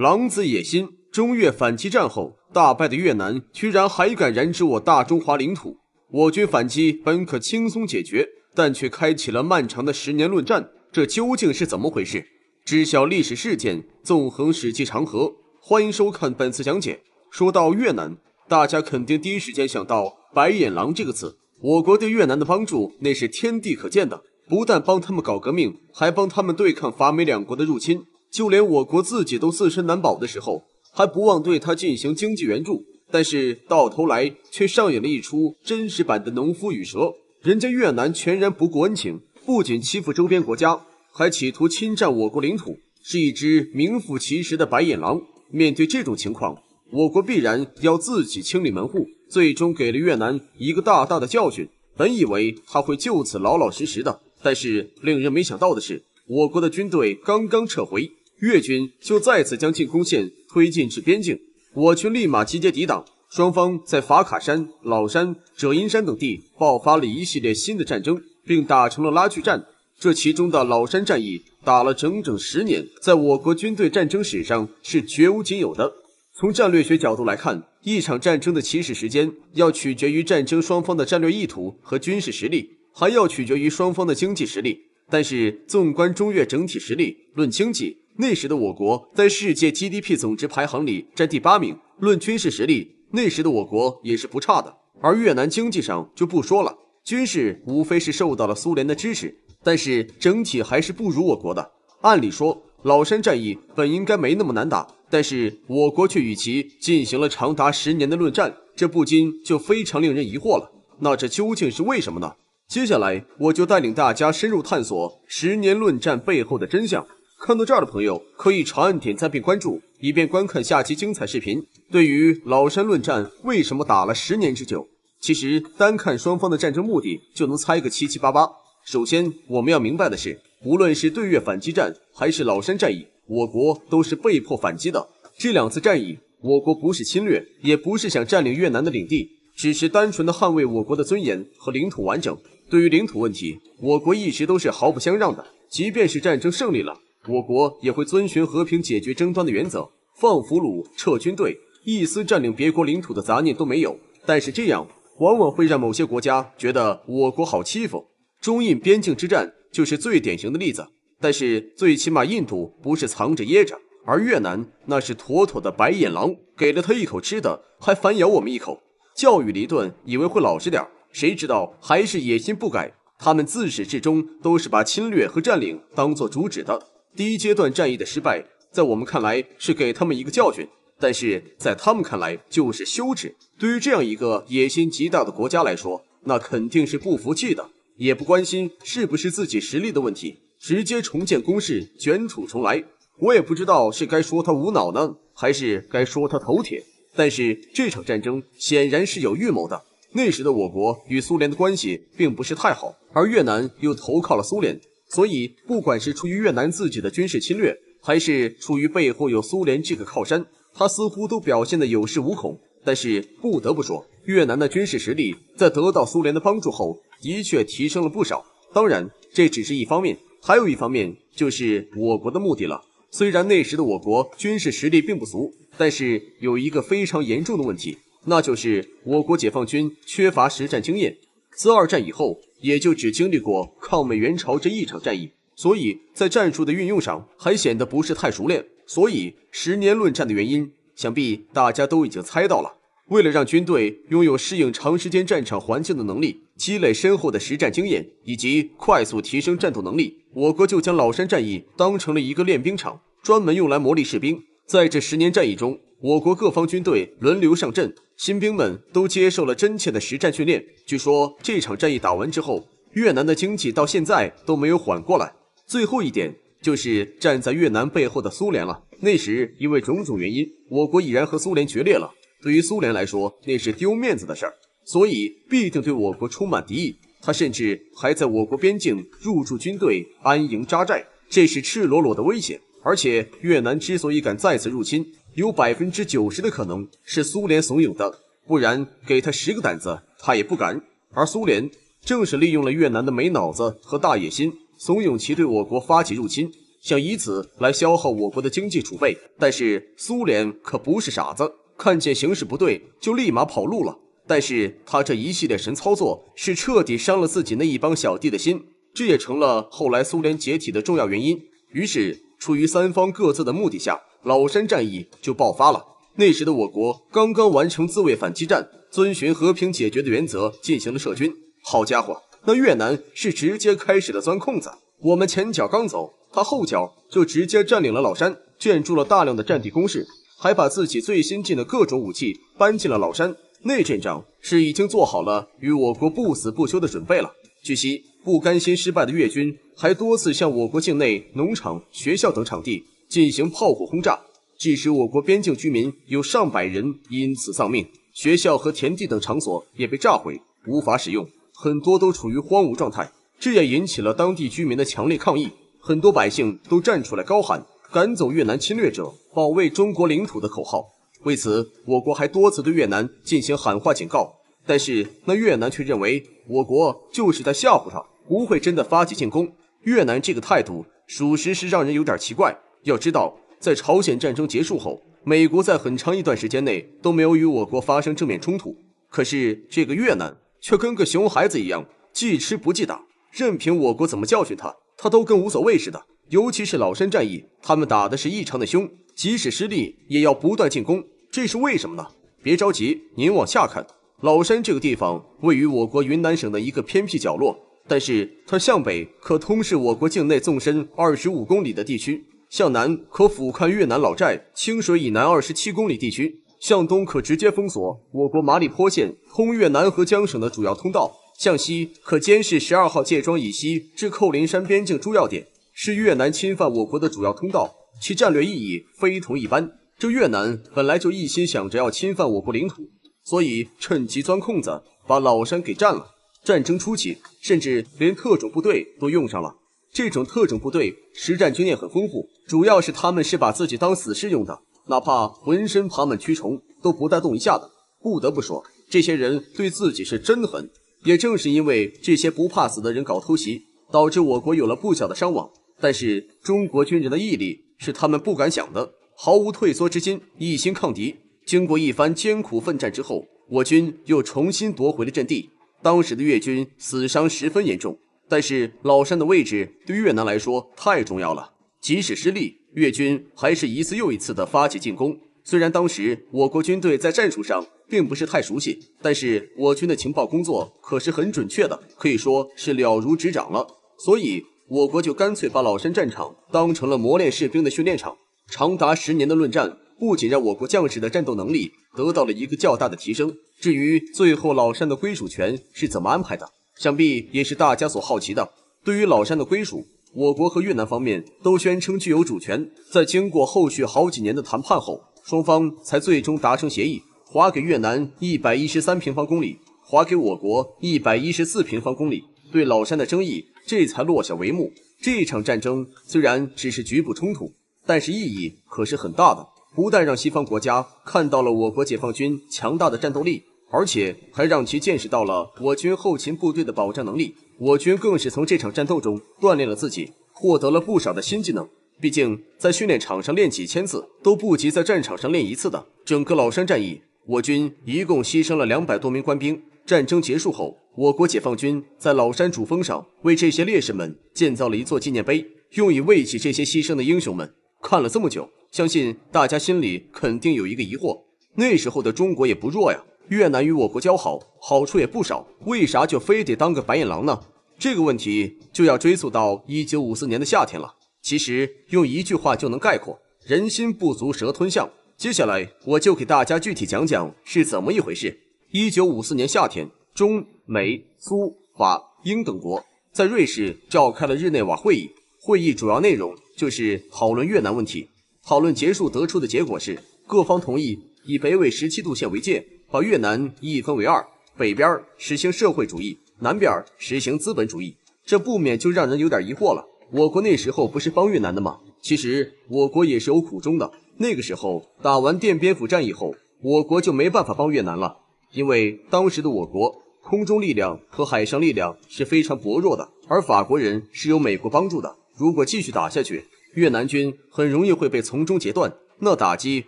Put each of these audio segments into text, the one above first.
狼子野心，中越反击战后大败的越南居然还敢染指我大中华领土，我军反击本可轻松解决，但却开启了漫长的十年论战，这究竟是怎么回事？知晓历史事件，纵横史记长河，欢迎收看本次讲解。说到越南，大家肯定第一时间想到“白眼狼”这个词。我国对越南的帮助那是天地可见的，不但帮他们搞革命，还帮他们对抗法美两国的入侵。就连我国自己都自身难保的时候，还不忘对他进行经济援助，但是到头来却上演了一出真实版的农夫与蛇。人家越南全然不顾恩情，不仅欺负周边国家，还企图侵占我国领土，是一只名副其实的白眼狼。面对这种情况，我国必然要自己清理门户，最终给了越南一个大大的教训。本以为他会就此老老实实的，但是令人没想到的是，我国的军队刚刚撤回。越军就再次将进攻线推进至边境，我军立马集结抵挡，双方在法卡山、老山、者阴山等地爆发了一系列新的战争，并打成了拉锯战。这其中的老山战役打了整整十年，在我国军队战争史上是绝无仅有的。从战略学角度来看，一场战争的起始时间要取决于战争双方的战略意图和军事实力，还要取决于双方的经济实力。但是，纵观中越整体实力，论经济，那时的我国在世界 GDP 总值排行里占第八名；论军事实力，那时的我国也是不差的。而越南经济上就不说了，军事无非是受到了苏联的支持，但是整体还是不如我国的。按理说，老山战役本应该没那么难打，但是我国却与其进行了长达十年的论战，这不禁就非常令人疑惑了。那这究竟是为什么呢？接下来我就带领大家深入探索十年论战背后的真相。看到这儿的朋友可以长按点赞并关注，以便观看下期精彩视频。对于老山论战为什么打了十年之久，其实单看双方的战争目的就能猜个七七八八。首先我们要明白的是，无论是对越反击战还是老山战役，我国都是被迫反击的。这两次战役，我国不是侵略，也不是想占领越南的领地，只是单纯的捍卫我国的尊严和领土完整。对于领土问题，我国一直都是毫不相让的。即便是战争胜利了，我国也会遵循和平解决争端的原则，放俘虏、撤军队，一丝占领别国领土的杂念都没有。但是这样往往会让某些国家觉得我国好欺负。中印边境之战就是最典型的例子。但是最起码印度不是藏着掖着，而越南那是妥妥的白眼狼，给了他一口吃的，还反咬我们一口，教育了一顿，以为会老实点儿。谁知道还是野心不改，他们自始至终都是把侵略和占领当做主旨的。第一阶段战役的失败，在我们看来是给他们一个教训，但是在他们看来就是羞耻。对于这样一个野心极大的国家来说，那肯定是不服气的，也不关心是不是自己实力的问题，直接重建攻势，卷土重来。我也不知道是该说他无脑呢，还是该说他头铁。但是这场战争显然是有预谋的。那时的我国与苏联的关系并不是太好，而越南又投靠了苏联，所以不管是出于越南自己的军事侵略，还是出于背后有苏联这个靠山，他似乎都表现得有恃无恐。但是不得不说，越南的军事实力在得到苏联的帮助后，的确提升了不少。当然，这只是一方面，还有一方面就是我国的目的了。虽然那时的我国军事实力并不俗，但是有一个非常严重的问题。那就是我国解放军缺乏实战经验，自二战以后也就只经历过抗美援朝这一场战役，所以在战术的运用上还显得不是太熟练。所以十年论战的原因，想必大家都已经猜到了。为了让军队拥有适应长时间战场环境的能力，积累深厚的实战经验，以及快速提升战斗能力，我国就将老山战役当成了一个练兵场，专门用来磨砺士兵。在这十年战役中。我国各方军队轮流上阵，新兵们都接受了真切的实战训练。据说这场战役打完之后，越南的经济到现在都没有缓过来。最后一点就是站在越南背后的苏联了。那时因为种种原因，我国已然和苏联决裂了。对于苏联来说，那是丢面子的事儿，所以必定对我国充满敌意。他甚至还在我国边境入驻军队安营扎寨，这是赤裸裸的危险。而且越南之所以敢再次入侵，有百分之九十的可能是苏联怂恿的，不然给他十个胆子他也不敢。而苏联正是利用了越南的没脑子和大野心，怂恿其对我国发起入侵，想以此来消耗我国的经济储备。但是苏联可不是傻子，看见形势不对就立马跑路了。但是他这一系列神操作是彻底伤了自己那一帮小弟的心，这也成了后来苏联解体的重要原因。于是，出于三方各自的目的下。老山战役就爆发了。那时的我国刚刚完成自卫反击战，遵循和平解决的原则进行了撤军。好家伙，那越南是直接开始了钻空子。我们前脚刚走，他后脚就直接占领了老山，建筑了大量的战地工事，还把自己最先进的各种武器搬进了老山。那阵仗是已经做好了与我国不死不休的准备了。据悉，不甘心失败的越军还多次向我国境内农场、学校等场地。进行炮火轰炸，致使我国边境居民有上百人因此丧命，学校和田地等场所也被炸毁，无法使用，很多都处于荒芜状态。这也引起了当地居民的强烈抗议，很多百姓都站出来高喊“赶走越南侵略者，保卫中国领土”的口号。为此，我国还多次对越南进行喊话警告，但是那越南却认为我国就是在吓唬他，不会真的发起进攻。越南这个态度，属实是让人有点奇怪。要知道，在朝鲜战争结束后，美国在很长一段时间内都没有与我国发生正面冲突。可是这个越南却跟个熊孩子一样，既吃不记打，任凭我国怎么教训他，他都跟无所谓似的。尤其是老山战役，他们打的是异常的凶，即使失利也要不断进攻。这是为什么呢？别着急，您往下看。老山这个地方位于我国云南省的一个偏僻角落，但是它向北可通视我国境内纵深二十五公里的地区。向南可俯瞰越南老寨、清水以南二十七公里地区；向东可直接封锁我国马里坡县通越南河江省的主要通道；向西可监视十二号界桩以西至扣林山边境诸要点，是越南侵犯我国的主要通道，其战略意义非同一般。这越南本来就一心想着要侵犯我国领土，所以趁机钻空子把老山给占了。战争初期，甚至连特种部队都用上了，这种特种部队实战经验很丰富。主要是他们是把自己当死士用的，哪怕浑身爬满蛆虫都不带动一下的。不得不说，这些人对自己是真狠。也正是因为这些不怕死的人搞偷袭，导致我国有了不小的伤亡。但是中国军人的毅力是他们不敢想的，毫无退缩之心，一心抗敌。经过一番艰苦奋战之后，我军又重新夺回了阵地。当时的越军死伤十分严重，但是老山的位置对越南来说太重要了。即使失利，越军还是一次又一次的发起进攻。虽然当时我国军队在战术上并不是太熟悉，但是我军的情报工作可是很准确的，可以说是了如指掌了。所以，我国就干脆把老山战场当成了磨练士兵的训练场。长达十年的论战，不仅让我国将士的战斗能力得到了一个较大的提升。至于最后老山的归属权是怎么安排的，想必也是大家所好奇的。对于老山的归属，我国和越南方面都宣称具有主权，在经过后续好几年的谈判后，双方才最终达成协议，划给越南一百一十三平方公里，划给我国一百一十四平方公里。对老山的争议这才落下帷幕。这场战争虽然只是局部冲突，但是意义可是很大的，不但让西方国家看到了我国解放军强大的战斗力，而且还让其见识到了我军后勤部队的保障能力。我军更是从这场战斗中锻炼了自己，获得了不少的新技能。毕竟，在训练场上练几千次都不及在战场上练一次的。整个老山战役，我军一共牺牲了两百多名官兵。战争结束后，我国解放军在老山主峰上为这些烈士们建造了一座纪念碑，用以慰藉这些牺牲的英雄们。看了这么久，相信大家心里肯定有一个疑惑：那时候的中国也不弱呀。越南与我国交好，好处也不少，为啥就非得当个白眼狼呢？这个问题就要追溯到一九五四年的夏天了。其实用一句话就能概括：人心不足蛇吞象。接下来我就给大家具体讲讲是怎么一回事。一九五四年夏天，中美苏法英等国在瑞士召开了日内瓦会议，会议主要内容就是讨论越南问题。讨论结束得出的结果是，各方同意以北纬十七度线为界。把越南一分为二，北边实行社会主义，南边实行资本主义，这不免就让人有点疑惑了。我国那时候不是帮越南的吗？其实我国也是有苦衷的。那个时候打完奠边府战役后，我国就没办法帮越南了，因为当时的我国空中力量和海上力量是非常薄弱的，而法国人是有美国帮助的。如果继续打下去，越南军很容易会被从中截断，那打击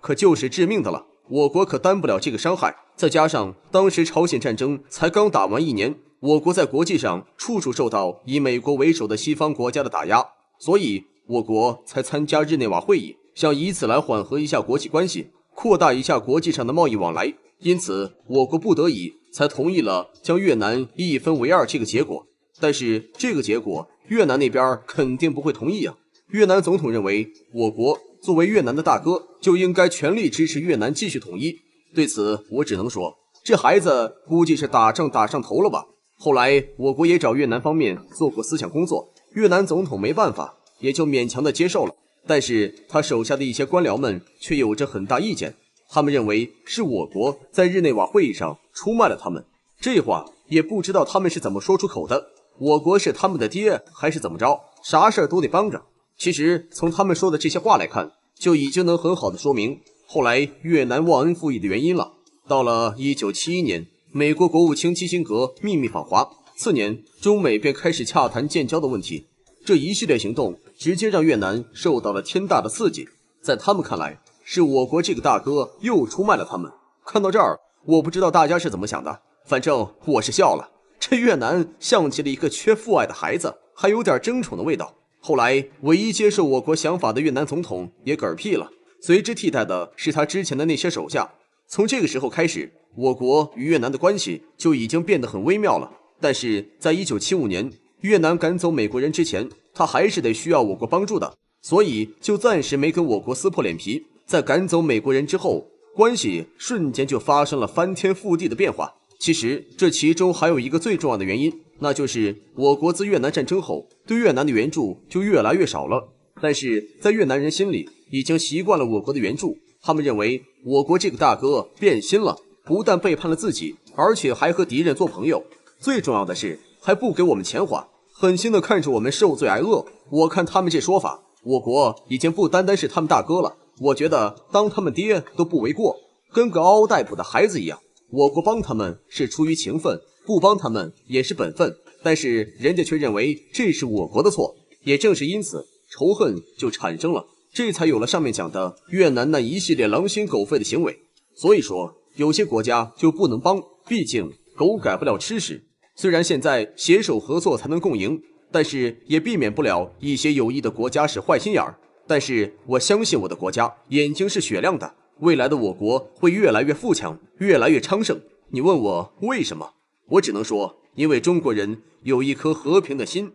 可就是致命的了。我国可担不了这个伤害，再加上当时朝鲜战争才刚打完一年，我国在国际上处处受到以美国为首的西方国家的打压，所以我国才参加日内瓦会议，想以此来缓和一下国际关系，扩大一下国际上的贸易往来。因此，我国不得已才同意了将越南一分为二这个结果。但是，这个结果越南那边肯定不会同意啊。越南总统认为，我国作为越南的大哥，就应该全力支持越南继续统一。对此，我只能说，这孩子估计是打仗打上头了吧。后来，我国也找越南方面做过思想工作，越南总统没办法，也就勉强的接受了。但是他手下的一些官僚们却有着很大意见，他们认为是我国在日内瓦会议上出卖了他们。这话也不知道他们是怎么说出口的。我国是他们的爹还是怎么着？啥事儿都得帮着。其实从他们说的这些话来看，就已经能很好的说明后来越南忘恩负义的原因了。到了一九七一年，美国国务卿基辛格秘密访华，次年中美便开始洽谈建交的问题。这一系列行动直接让越南受到了天大的刺激，在他们看来，是我国这个大哥又出卖了他们。看到这儿，我不知道大家是怎么想的，反正我是笑了。这越南像极了一个缺父爱的孩子，还有点争宠的味道。后来，唯一接受我国想法的越南总统也嗝屁了，随之替代的是他之前的那些手下。从这个时候开始，我国与越南的关系就已经变得很微妙了。但是在一九七五年越南赶走美国人之前，他还是得需要我国帮助的，所以就暂时没跟我国撕破脸皮。在赶走美国人之后，关系瞬间就发生了翻天覆地的变化。其实这其中还有一个最重要的原因。那就是我国自越南战争后对越南的援助就越来越少了，但是在越南人心里已经习惯了我国的援助，他们认为我国这个大哥变心了，不但背叛了自己，而且还和敌人做朋友，最重要的是还不给我们钱花，狠心的看着我们受罪挨饿。我看他们这说法，我国已经不单单是他们大哥了，我觉得当他们爹都不为过，跟个嗷嗷待哺的孩子一样。我国帮他们是出于情分，不帮他们也是本分，但是人家却认为这是我国的错，也正是因此仇恨就产生了，这才有了上面讲的越南那一系列狼心狗肺的行为。所以说，有些国家就不能帮，毕竟狗改不了吃屎。虽然现在携手合作才能共赢，但是也避免不了一些有益的国家是坏心眼儿。但是我相信我的国家眼睛是雪亮的。未来的我国会越来越富强，越来越昌盛。你问我为什么？我只能说，因为中国人有一颗和平的心。